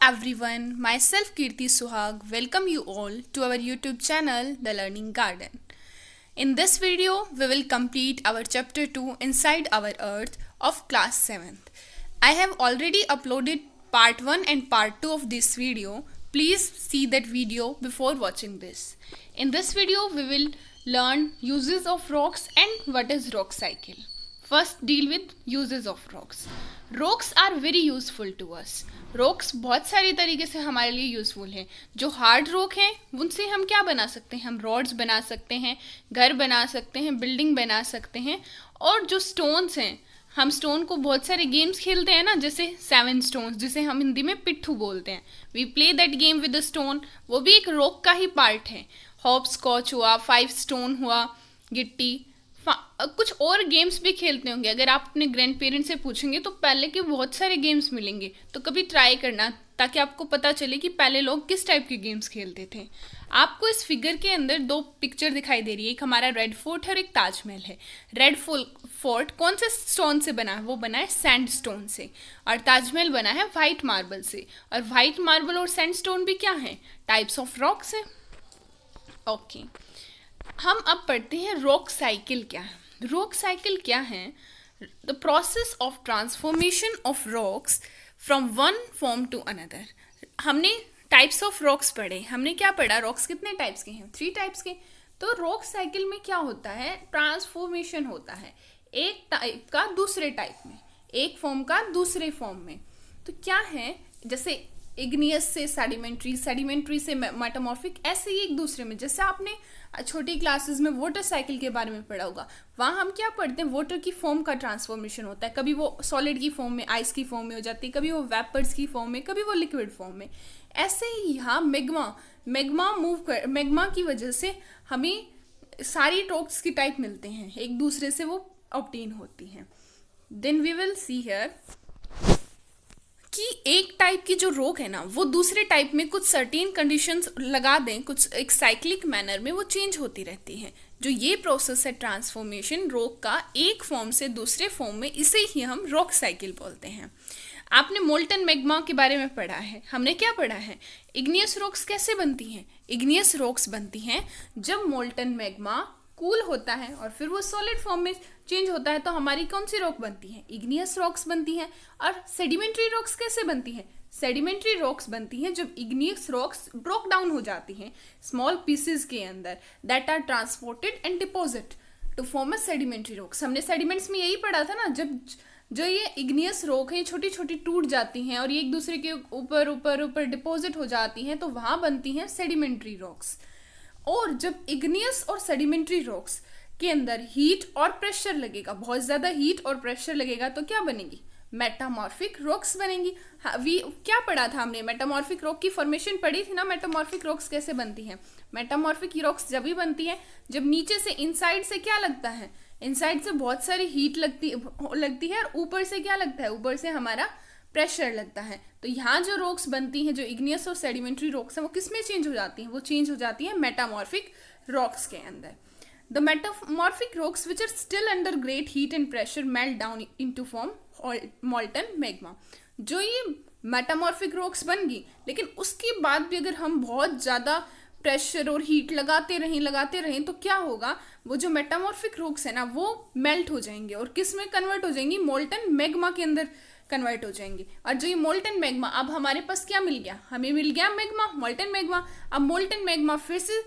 everyone, myself Kirti Suhag welcome you all to our YouTube channel The Learning Garden. In this video, we will complete our chapter 2 Inside Our Earth of class 7th. I have already uploaded part 1 and part 2 of this video. Please see that video before watching this. In this video, we will learn uses of rocks and what is rock cycle. First deal with usages of rocks rocks are very useful to us rocks बहुत सारे तरीके से हमारे लिए useful हैं जो hard rock हैं उनसे हम क्या बना सकते हैं हम रॉड्स बना सकते हैं घर बना सकते हैं बिल्डिंग बना सकते हैं और जो स्टोन्स हैं हम स्टोन को बहुत सारे गेम्स खेलते हैं ना जैसे सेवन स्टोन्स जिसे हम हिंदी में पिट्ठू बोलते हैं we play that game with a stone वो भी एक रॉक का ही पार्ट है हॉप स्कॉच हुआ फाइव स्टोन हुआ गिट्टी कुछ और गेम्स भी खेलते होंगे अगर आप अपने ग्रैंड पेरेंट्स से पूछेंगे तो पहले के बहुत सारे गेम्स मिलेंगे तो कभी ट्राई करना ताकि आपको पता चले कि पहले लोग किस टाइप के गेम्स खेलते थे आपको इस फिगर के अंदर दो पिक्चर दिखाई दे रही है एक हमारा रेड फोर्ट है और एक ताजमहल है रेड फोर्ट कौन से स्टोन से बना है वो बना है सैंड स्टोन से और ताजमहल बना है वाइट मार्बल से और वाइट मार्बल और सैंड स्टोन भी क्या है टाइप्स ऑफ रॉक्स है ओके okay. हम अब पढ़ते हैं रॉक साइकिल क्या है रोक साइकिल क्या है the process of transformation of rocks from one form to another हमने टाइप्स ऑफ रॉक्स पढ़े हमने क्या पढ़ा रॉक्स कितने टाइप्स के हैं थ्री टाइप्स के तो रॉक साइकिल में क्या होता है ट्रांसफॉर्मेशन होता है एक टाइप का दूसरे टाइप में एक फॉर्म का दूसरे फॉर्म में तो क्या है जैसे इग्नियस से सेडिमेंट्री सेडिमेंट्री से मेटामॉर्फिक ऐसे ही एक दूसरे में जैसे आपने छोटी क्लासेस में वाटर साइकिल के बारे में पढ़ा होगा वहाँ हम क्या पढ़ते हैं वाटर की फॉर्म का ट्रांसफॉर्मेशन होता है कभी वो सॉलिड की फॉर्म में आइस की फॉर्म में हो जाती है कभी वो वेपर्स की फॉर्म में कभी वो लिक्विड फॉर्म में ऐसे ही यहाँ मेगमा मेगमा मूव कर मेगमा की वजह से हमें सारी टोक्स की टाइप मिलते हैं एक दूसरे से वो ऑप्टेन होती हैं then we will see here कि एक टाइप की जो रोग है ना वो दूसरे टाइप में कुछ सर्टेन कंडीशंस लगा दें कुछ एक साइक्लिक मैनर में वो चेंज होती रहती हैं जो ये प्रोसेस है ट्रांसफॉर्मेशन रोग का एक फॉर्म से दूसरे फॉर्म में इसे ही हम रोग साइकिल बोलते हैं आपने मोल्टन मैग्मा के बारे में पढ़ा है हमने क्या पढ़ा है इग्नियस रोक्स कैसे बनती हैं इग्नियस रोक्स बनती हैं जब मोल्टन मैग्मा कूल होता है और फिर वो सॉलिड फॉर्म में चेंज होता है तो हमारी कौन सी रॉक बनती है इग्नियस रॉक्स बनती हैं और सेडिमेंट्री रॉक्स कैसे बनती हैं सेडिमेंट्री रॉक्स बनती हैं जब इग्नियस रॉक्स ब्रोक डाउन हो जाती हैं स्मॉल पीसेस के अंदर that are transported and deposit to form a sedimentary rocks हमने सेडिमेंट्स में यही पढ़ा था ना जब जो ये इग्नियस रॉक है ये छोटी छोटी टूट जाती हैं और ये एक दूसरे के ऊपर ऊपर ऊपर डिपॉजिट हो जाती हैं तो वहाँ बनती हैं सेडिमेंट्री रॉक्स और जब इग्नियस और सेडिमेंट्री रॉक्स के अंदर हीट और प्रेशर लगेगा बहुत ज़्यादा हीट और प्रेशर लगेगा तो क्या बनेगी मेटामॉर्फिक रॉक्स बनेंगी वी हाँ, क्या पढ़ा था हमने मेटामॉर्फिक रॉक की फॉर्मेशन पढ़ी थी ना मेटामॉर्फिक रॉक्स कैसे बनती हैं मेटामॉर्फिक रॉक्स जब भी बनती हैं जब नीचे से इनसाइड से क्या लगता है इनसाइड से बहुत सारी हीट लगती लगती है और ऊपर से क्या लगता है ऊपर से हमारा प्रेशर लगता है तो यहाँ जो रोक्स बनती हैं जो इग्नियस और सेडिमेंट्री रोक्स हैं वो किस में चेंज हो जाती हैं वो चेंज हो जाती हैं मेटामॉर्फिक रॉक्स के अंदर The metamorphic rocks which are still under great heat and pressure melt down into form molten magma. जो ये metamorphic rocks बन गई लेकिन उसके बाद भी अगर हम बहुत ज़्यादा प्रेशर और हीट लगाते रहें लगाते रहें तो क्या होगा वो जो मेटामॉर्फिक रॉक्स है ना वो मेल्ट हो जाएंगे और किस में कन्वर्ट हो जाएंगी मोल्टन मैग्मा के अंदर कन्वर्ट हो जाएंगे और जो ये मोल्टन मैग्मा अब हमारे पास क्या मिल गया हमें मिल गया मैग्मा मोल्टन मैग्मा अब मोल्टन मैग्मा फिर से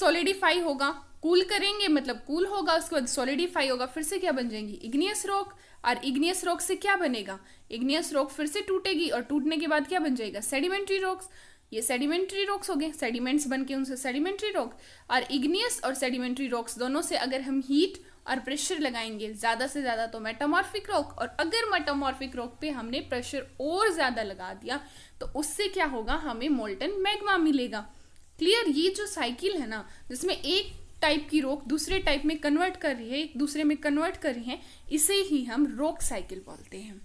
सोलिडिफाई होगा कूल cool करेंगे मतलब कूल cool होगा उसके बाद सॉलिडिफाई होगा फिर से क्या बन जाएंगी इग्नियस रॉक और इग्नियस रॉक से क्या बनेगा इग्नियस रॉक फिर से टूटेगी और टूटने के बाद क्या बन जाएगा सेडिमेंट्री रॉक्स ये सेडिमेंट्री रॉक्स हो गए सेडिमेंट्स बन के उनसे सेडिमेंट्री रॉक और इग्नियस और सेडिमेंट्री रॉक्स दोनों से अगर हम हीट और प्रेशर लगाएंगे ज़्यादा से ज़्यादा तो मेटामॉर्फिक रॉक और अगर मेटामॉर्फिक रॉक पे हमने प्रेशर और ज़्यादा लगा दिया तो उससे क्या होगा हमें मोल्टन मैग्मा मिलेगा क्लियर ये जो साइकिल है ना जिसमें एक टाइप की रोक दूसरे टाइप में कन्वर्ट कर रही है एक दूसरे में कन्वर्ट कर रही है इसे ही हम रोक साइकिल बोलते हैं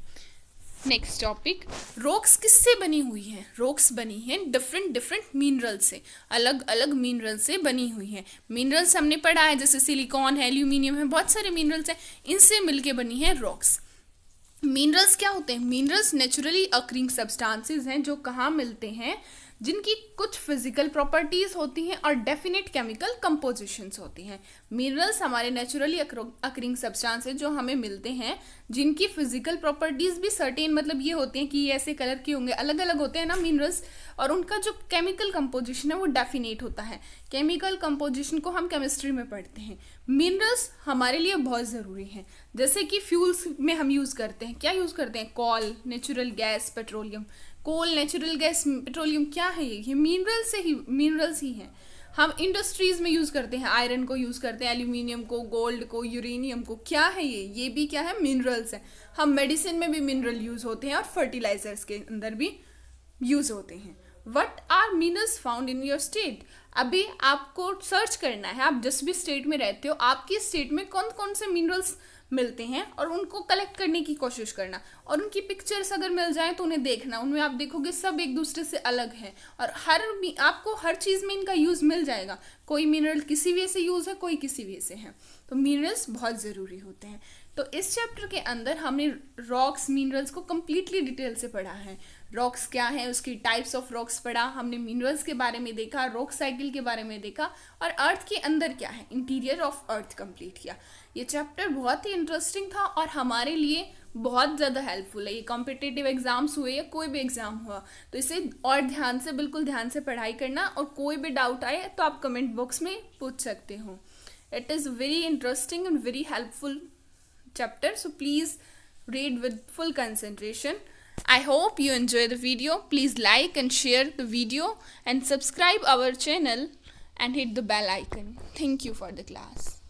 नेक्स्ट टॉपिक रोक्स किससे बनी हुई है रोक्स बनी हैं डिफरेंट डिफरेंट मिनरल से अलग अलग मिनरल से बनी हुई हैं मिनरल्स हमने पढ़ा है जैसे सिलिकॉन है एल्यूमिनियम है बहुत सारे मिनरल्स हैं इनसे मिलके बनी है रॉक्स मिनरल्स क्या होते हैं मिनरल्स नेचुरली अक्रिंग सब्सटांसेस हैं जो कहाँ मिलते हैं जिनकी कुछ फिजिकल प्रॉपर्टीज़ होती हैं और डेफिनेट केमिकल कंपोजिशंस होती हैं मिनरल्स हमारे नेचुरली अक्रिंग सब्सटेंस है जो हमें मिलते हैं जिनकी फिजिकल प्रॉपर्टीज़ भी सर्टेन मतलब ये होती हैं कि ये ऐसे कलर के होंगे अलग अलग होते हैं ना मिनरल्स और उनका जो केमिकल कंपोजिशन है वो डेफिनेट होता है केमिकल कंपोजिशन को हम केमिस्ट्री में पढ़ते हैं मिनरल्स हमारे लिए बहुत ज़रूरी हैं जैसे कि फ्यूल्स में हम यूज़ करते हैं क्या यूज़ करते हैं coal natural gas petroleum coal natural gas petroleum क्या है ये ये मिनरल से ही मिनरल्स ही हैं हम इंडस्ट्रीज में यूज़ करते हैं आयरन को यूज़ करते हैं एल्यूमिनियम को गोल्ड को यूरेनियम को क्या है ये ये भी क्या है मिनरल्स हैं हम मेडिसिन में भी मिनरल यूज़ होते हैं और फर्टिलाइजर्स के अंदर भी यूज़ होते हैं what are minerals found in your state अभी आपको सर्च करना है आप जिस भी स्टेट में रहते हो आपकी स्टेट में कौन कौन से मिनरल्स minerals मिलते हैं और उनको कलेक्ट करने की कोशिश करना और उनकी पिक्चर्स अगर मिल जाए तो उन्हें देखना उनमें आप देखोगे सब एक दूसरे से अलग है और हर आपको हर चीज़ में इनका यूज़ मिल जाएगा कोई मिनरल किसी वे से यूज़ है कोई किसी वे से है तो मिनरल्स बहुत ज़रूरी होते हैं तो इस चैप्टर के अंदर हमने रॉक्स मिनरल्स को कम्प्लीटली डिटेल से पढ़ा है रॉक्स क्या हैं उसकी टाइप्स ऑफ रॉक्स पढ़ा हमने मिनरल्स के बारे में देखा रॉक साइकिल के बारे में देखा और अर्थ के अंदर क्या है इंटीरियर ऑफ अर्थ कंप्लीट किया ये चैप्टर बहुत ही इंटरेस्टिंग था और हमारे लिए बहुत ज़्यादा हेल्पफुल है ये कॉम्पिटेटिव एग्ज़ाम्स हुए या कोई भी एग्ज़ाम हुआ तो इसे और ध्यान से बिल्कुल ध्यान से पढ़ाई करना और कोई भी डाउट आए तो आप कमेंट बॉक्स में पूछ सकते हो it is very interesting and very helpful chapter so please read with full concentration I hope you enjoy the video. Please like and share the video and subscribe our channel and hit the bell icon. Thank you for the class.